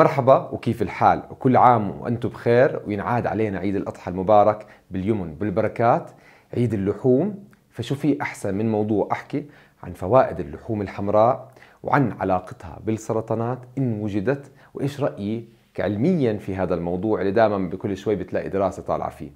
مرحبا وكيف الحال وكل عام وأنتم بخير وينعاد علينا عيد الأضحى المبارك باليمن بالبركات عيد اللحوم فشو في أحسن من موضوع أحكي عن فوائد اللحوم الحمراء وعن علاقتها بالسرطانات إن وجدت وإيش رأيي كعلميا في هذا الموضوع اللي دائما بكل شوي بتلاقي دراسة طالعة فيه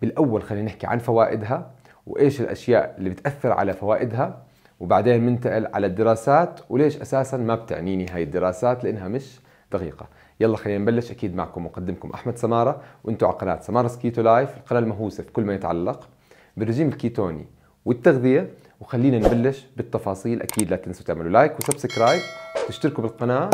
بالأول خلينا نحكي عن فوائدها وإيش الأشياء اللي بتأثر على فوائدها وبعدين ننتقل على الدراسات وليش أساسا ما بتعنيني هاي الدراسات لأنها مش دقيقة يلا خلينا نبلش أكيد معكم مقدمكم أحمد سمارة وأنتم على قناة سمارة كيتو لايف القناة المهووسة في كل ما يتعلق بالرجيم الكيتوني والتغذية وخلينا نبلش بالتفاصيل أكيد لا تنسوا تعملوا لايك وسبسكرايب وتشتركوا بالقناة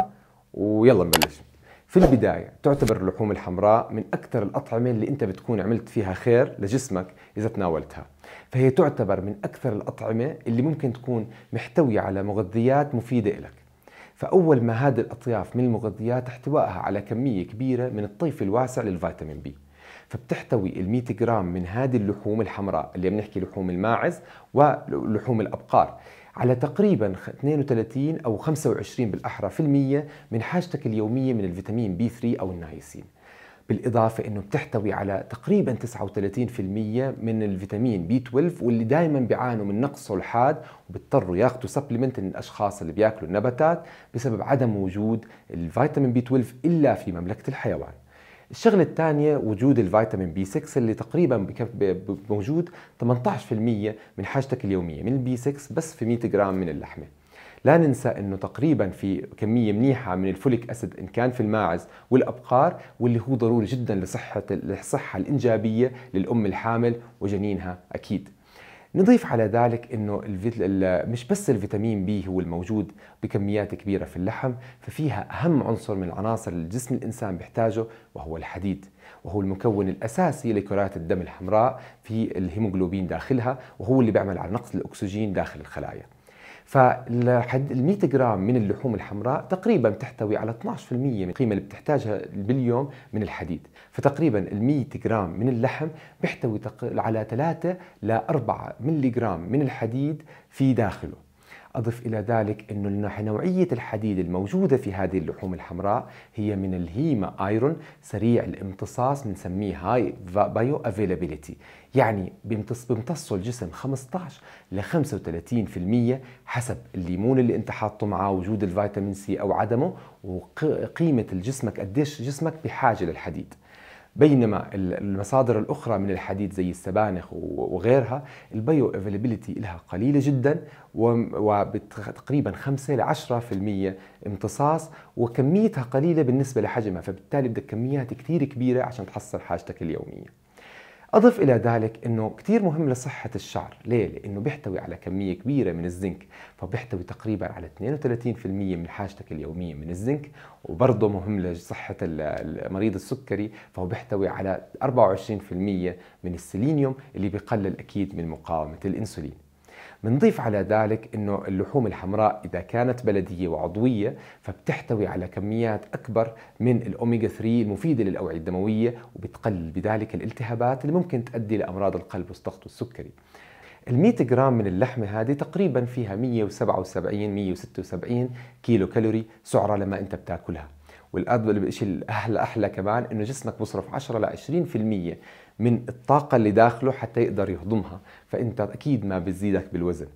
ويلا نبلش في البداية تعتبر اللحوم الحمراء من أكثر الأطعمة اللي أنت بتكون عملت فيها خير لجسمك إذا تناولتها فهي تعتبر من أكثر الأطعمة اللي ممكن تكون محتوية على مغذيات مفيدة لك فأول ما هذه الأطياف من المغذيات احتوائها على كمية كبيرة من الطيف الواسع للفيتامين بي فبتحتوي ال 100 جرام من هذه اللحوم الحمراء اللي بنحكي لحوم الماعز ولحوم الأبقار على تقريبا 32 أو 25 بالأحرى في المية من حاجتك اليومية من الفيتامين بي 3 أو النايسين بالإضافة أنه بتحتوي على تقريبا 39% من الفيتامين بي 12 واللي دائما بيعانوا من نقصه الحاد وبيضطروا ياخذوا سبلمنت الأشخاص اللي بياكلوا النباتات بسبب عدم وجود الفيتامين بي 12 إلا في مملكة الحيوان الشغلة الثانية وجود الفيتامين بي 6 اللي تقريبا موجود 18% من حاجتك اليومية من البي 6 بس في 100 جرام من اللحمة لا ننسى انه تقريبا في كميه منيحه من الفوليك اسيد ان كان في الماعز والابقار واللي هو ضروري جدا لصحه الصحه الانجابيه للام الحامل وجنينها اكيد نضيف على ذلك انه مش بس الفيتامين بي هو الموجود بكميات كبيره في اللحم ففيها اهم عنصر من العناصر اللي جسم الانسان بيحتاجه وهو الحديد وهو المكون الاساسي لكرات الدم الحمراء في الهيموغلوبين داخلها وهو اللي بيعمل على نقص الاكسجين داخل الخلايا فال 100 جرام من اللحوم الحمراء تقريبا تحتوي على 12% من القيمه اللي بتحتاجها باليوم من الحديد، فتقريبا ال 100 جرام من اللحم بيحتوي على 3 ل 4 ملي جرام من الحديد في داخله. أضف إلى ذلك أن نوعية الحديد الموجودة في هذه اللحوم الحمراء هي من الهيما ايرون سريع الامتصاص بنسميه هاي بايو افيلابيليتي يعني بيمتص بيمتصوا الجسم 15 ل 35% حسب الليمون اللي انت حاطه معاه وجود الفيتامين سي او عدمه وقيمه الجسمك قديش جسمك بحاجه للحديد بينما المصادر الاخرى من الحديد زي السبانخ وغيرها البيو افيلابيلتي لها قليله جدا وتقريبا 5 ل 10% امتصاص وكميتها قليله بالنسبه لحجمها فبالتالي بدك كميات كثير كبيره عشان تحصل حاجتك اليوميه أضف إلى ذلك أنه كثير مهم لصحة الشعر ليه؟ لأنه بيحتوي على كمية كبيرة من الزنك فبيحتوي تقريبا على 32% من حاجتك اليومية من الزنك وبرضه مهم لصحة المريض السكري فهو بيحتوي على 24% من السيلينيوم اللي بيقلل أكيد من مقاومة الإنسولين بنضيف على ذلك أنه اللحوم الحمراء إذا كانت بلدية وعضوية فبتحتوي على كميات أكبر من الأوميجا 3 المفيدة للأوعية الدموية وبتقلل بذلك الالتهابات اللي ممكن تؤدي لأمراض القلب والضغط والسكري ال100 جرام من اللحمة هذه تقريبا فيها 177 176 كيلو كالوري سعرة لما أنت بتاكلها والأضل الشيء الأحلى أحلى كمان إنه جسمك بصرف 10 ل 20% من الطاقة اللي داخله حتى يقدر يهضمها فأنت أكيد ما بتزيدك بالوزن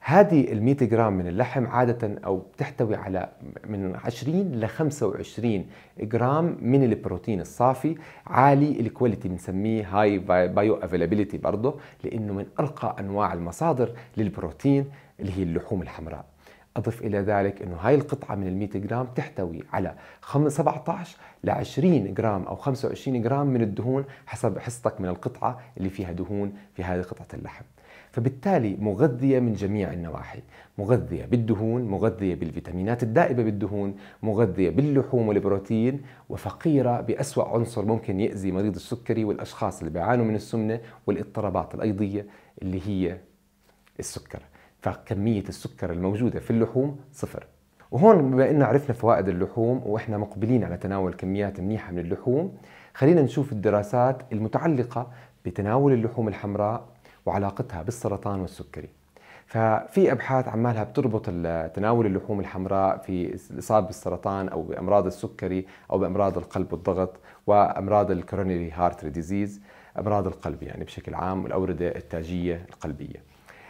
هذه ال100 جرام من اللحم عادة أو بتحتوي على من 20 ل 25 جرام من البروتين الصافي عالي الكواليتي بنسميه هاي بايو افيلابيليتي برضه لأنه من أرقى أنواع المصادر للبروتين اللي هي اللحوم الحمراء أضف إلى ذلك أنه هاي القطعة من ال 100 جرام تحتوي على 17 ل 20 جرام أو 25 جرام من الدهون حسب حصتك من القطعة اللي فيها دهون في هذه قطعة اللحم فبالتالي مغذية من جميع النواحي مغذية بالدهون مغذية بالفيتامينات الدائبة بالدهون مغذية باللحوم والبروتين وفقيرة بأسوأ عنصر ممكن يأذي مريض السكري والأشخاص اللي بيعانوا من السمنة والاضطرابات الأيضية اللي هي السكر فكمية السكر الموجودة في اللحوم صفر وهون بما أننا عرفنا فوائد اللحوم واحنا مقبلين على تناول كميات منيحه من اللحوم خلينا نشوف الدراسات المتعلقه بتناول اللحوم الحمراء وعلاقتها بالسرطان والسكري ففي ابحاث عمالها بتربط تناول اللحوم الحمراء في الاصابه بالسرطان او بامراض السكري او بامراض القلب والضغط وامراض الكورونري هارت ديزيز امراض القلب يعني بشكل عام والاورده التاجيه القلبيه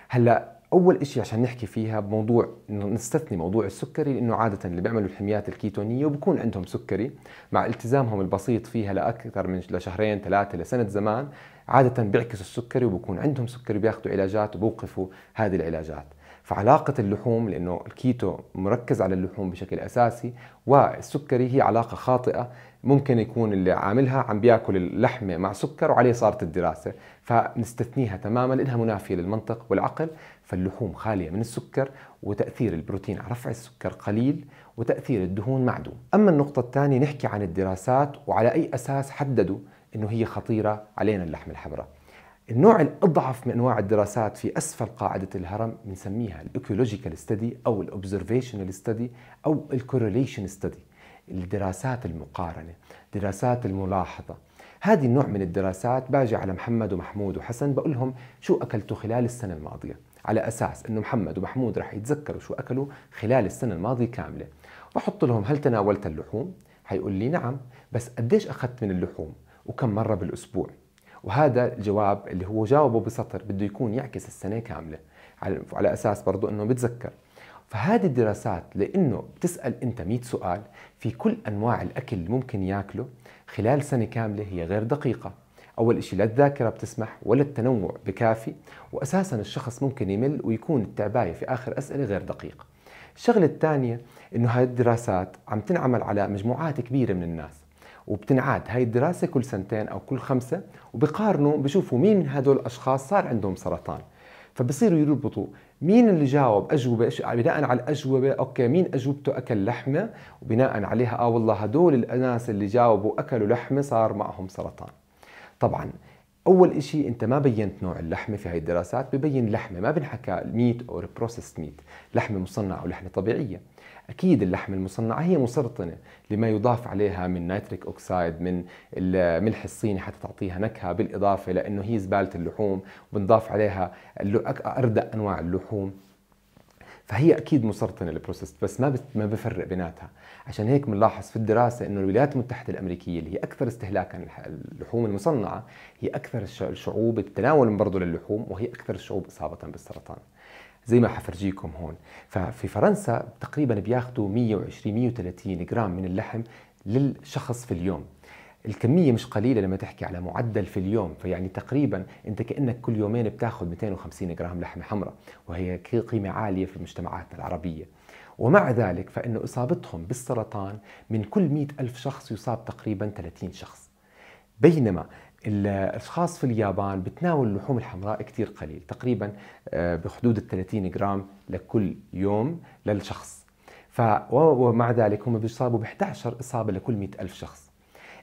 هلا اول إشي عشان نحكي فيها بموضوع نستثني موضوع السكري لانه عاده اللي بيعملوا الحميات الكيتونيه وبكون عندهم سكري مع التزامهم البسيط فيها لاكثر من لشهرين ثلاثه لسنه زمان عاده بيعكسوا السكري وبكون عندهم سكري بياخذوا علاجات وبوقفوا هذه العلاجات فعلاقة اللحوم لأنه الكيتو مركز على اللحوم بشكل أساسي والسكري هي علاقة خاطئة ممكن يكون اللي عاملها عم بياكل اللحمة مع سكر وعليه صارت الدراسة فنستثنيها تماما لأنها منافية للمنطق والعقل فاللحوم خالية من السكر وتأثير البروتين على رفع السكر قليل وتأثير الدهون معدوم أما النقطة الثانية نحكي عن الدراسات وعلى أي أساس حددوا أنه هي خطيرة علينا اللحم الحمراء النوع الأضعف من أنواع الدراسات في أسفل قاعدة الهرم بنسميها الإيكولوجيكال ستدي أو الأوبزرفيشنال ستدي أو الكورليشن ستدي الدراسات المقارنة دراسات الملاحظة هذه النوع من الدراسات باجي على محمد ومحمود وحسن بقول لهم شو أكلتوا خلال السنة الماضية على أساس أنه محمد ومحمود رح يتذكروا شو أكلوا خلال السنة الماضية كاملة بحط لهم هل تناولت اللحوم؟ حيقول لي نعم بس قديش أخذت من اللحوم وكم مرة بالأسبوع وهذا الجواب اللي هو جاوبه بسطر بده يكون يعكس السنة كاملة على أساس برضه أنه بتذكر فهذه الدراسات لانه بتسال انت 100 سؤال في كل انواع الاكل اللي ممكن ياكله خلال سنه كامله هي غير دقيقه اول شيء لا الذاكره بتسمح ولا التنوع بكافي واساسا الشخص ممكن يمل ويكون التعبايه في اخر اسئله غير دقيقه الشغله الثانيه انه هاي الدراسات عم تنعمل على مجموعات كبيره من الناس وبتنعاد هاي الدراسة كل سنتين أو كل خمسة وبقارنوا بشوفوا مين من هدول الأشخاص صار عندهم سرطان فبصيروا يربطوا مين اللي جاوب اجوبه بناء على الاجوبه اوكي مين اجوبته اكل لحمه وبناء عليها اه والله هدول الناس اللي جاوبوا اكلوا لحمه صار معهم سرطان طبعا اول إشي انت ما بينت نوع اللحمه في هاي الدراسات ببين لحمه ما بنحكى ميت او بروسيسد ميت لحمه مصنعه او لحمه طبيعيه اكيد اللحمه المصنعه هي مسرطنه لما يضاف عليها من نيتريك اوكسايد من الملح الصيني حتى تعطيها نكهه بالاضافه لانه هي زباله اللحوم وبنضاف عليها اردأ انواع اللحوم فهي اكيد مسرطنه البروسس بس ما ما بفرق بيناتها عشان هيك بنلاحظ في الدراسه انه الولايات المتحده الامريكيه اللي هي اكثر استهلاكا للحوم المصنعه هي اكثر الشعوب تناولا برضه للحوم وهي اكثر الشعوب اصابه بالسرطان زي ما حفرجيكم هون ففي فرنسا تقريبا بياخذوا 120 130 جرام من اللحم للشخص في اليوم الكمية مش قليلة لما تحكي على معدل في اليوم فيعني تقريبا انت كأنك كل يومين بتاخذ 250 جرام لحمة حمراء وهي قيمة عالية في مجتمعاتنا العربية ومع ذلك فإن إصابتهم بالسرطان من كل مئة ألف شخص يصاب تقريبا 30 شخص بينما الأشخاص في اليابان بتناول اللحوم الحمراء كثير قليل تقريبا آه، بحدود 30 جرام لكل يوم للشخص ف ومع ذلك هم بيصابوا ب 11 إصابة لكل مئة ألف شخص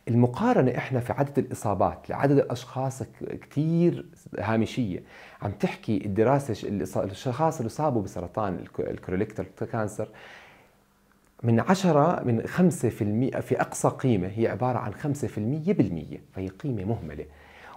المقارنة احنا في عدد الاصابات لعدد الاشخاص كثير هامشية عم تحكي الدراسة الاشخاص اللي صابوا بسرطان الكوليكتر كانسر من 10 من 5% في اقصى قيمة هي عبارة عن 5% بالمية فهي قيمة مهملة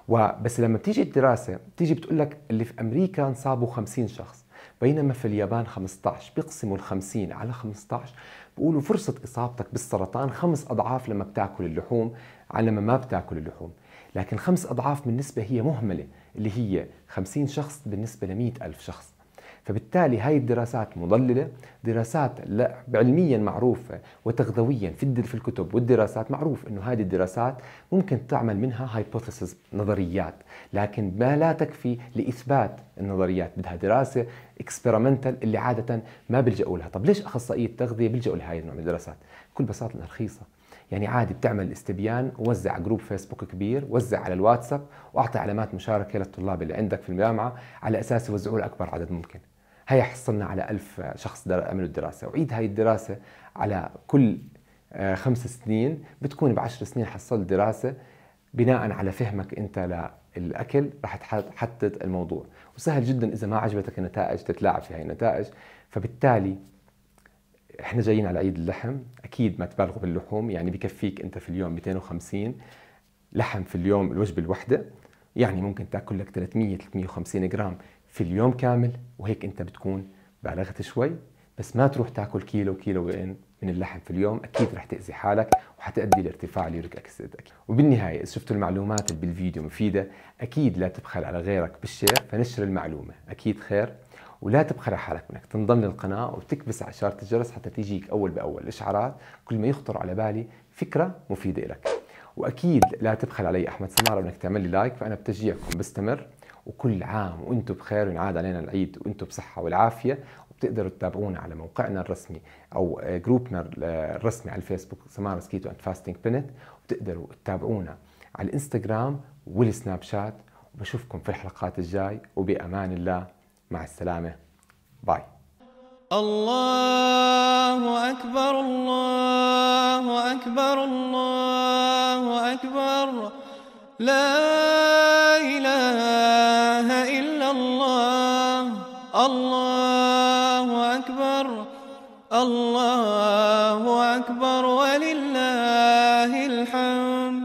وبس لما بتيجي الدراسة بتيجي بتقول لك اللي في امريكا انصابوا 50 شخص بينما في اليابان 15 بيقسموا ال 50 على 15 بيقولوا فرصة إصابتك بالسرطان خمس أضعاف لما بتاكل اللحوم على لما ما بتاكل اللحوم لكن خمس أضعاف بالنسبة هي مهملة اللي هي 50 شخص بالنسبة ل 100 ألف شخص فبالتالي هاي الدراسات مضللة دراسات لا علميا معروفة وتغذويا في في الكتب والدراسات معروف انه هذه الدراسات ممكن تعمل منها هايبوثيسز نظريات لكن ما لا تكفي لاثبات النظريات بدها دراسة اكسبيرمنتال اللي عادة ما بيلجأوا لها طب ليش اخصائي التغذية بيلجأوا لهي النوع من الدراسات بكل بساطة رخيصة يعني عادي بتعمل استبيان وزع على جروب فيسبوك كبير وزع على الواتساب واعطي علامات مشاركه للطلاب اللي عندك في الجامعه على اساس يوزعوا لاكبر عدد ممكن هي حصلنا على ألف شخص عملوا الدراسة وعيد هاي الدراسة على كل آه، خمس سنين بتكون بعشر سنين حصلت دراسة بناء على فهمك أنت للأكل رح تحدد الموضوع وسهل جدا إذا ما عجبتك النتائج تتلاعب في هاي النتائج فبالتالي احنا جايين على عيد اللحم اكيد ما تبالغوا باللحوم يعني بكفيك انت في اليوم 250 لحم في اليوم الوجبه الواحده يعني ممكن تاكل لك 300 350 جرام في اليوم كامل وهيك انت بتكون بالغت شوي بس ما تروح تاكل كيلو وين من اللحم في اليوم اكيد رح تاذي حالك وحتأدي لارتفاع اليوريك اكسيد اكيد وبالنهايه اذا شفتوا المعلومات اللي بالفيديو مفيده اكيد لا تبخل على غيرك بالشير فنشر المعلومه اكيد خير ولا تبخل على حالك انك تنضم للقناه وتكبس على اشاره الجرس حتى تيجيك اول باول اشعارات كل ما يخطر على بالي فكره مفيده لك واكيد لا تبخل علي احمد سماره انك تعمل لي لايك فانا بتشجيعكم بستمر وكل عام وانتم بخير وينعاد علينا العيد وانتم بصحة والعافية وبتقدروا تتابعونا على موقعنا الرسمي او جروبنا الرسمي على الفيسبوك سمار سكيتو اند فاستنج بنت وبتقدروا تتابعونا على الانستغرام والسناب شات وبشوفكم في الحلقات الجاي وبأمان الله مع السلامة باي الله أكبر الله أكبر الله أكبر لا الله